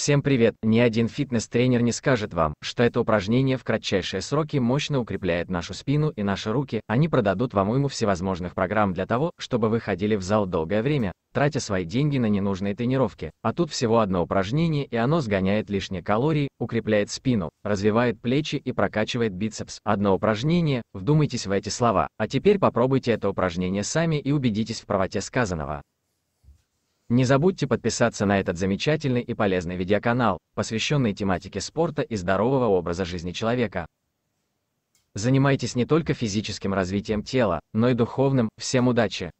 Всем привет! Ни один фитнес-тренер не скажет вам, что это упражнение в кратчайшие сроки мощно укрепляет нашу спину и наши руки, они продадут вам уйму всевозможных программ для того, чтобы вы ходили в зал долгое время, тратя свои деньги на ненужные тренировки. А тут всего одно упражнение и оно сгоняет лишние калории, укрепляет спину, развивает плечи и прокачивает бицепс. Одно упражнение, вдумайтесь в эти слова. А теперь попробуйте это упражнение сами и убедитесь в правоте сказанного. Не забудьте подписаться на этот замечательный и полезный видеоканал, посвященный тематике спорта и здорового образа жизни человека. Занимайтесь не только физическим развитием тела, но и духовным. Всем удачи!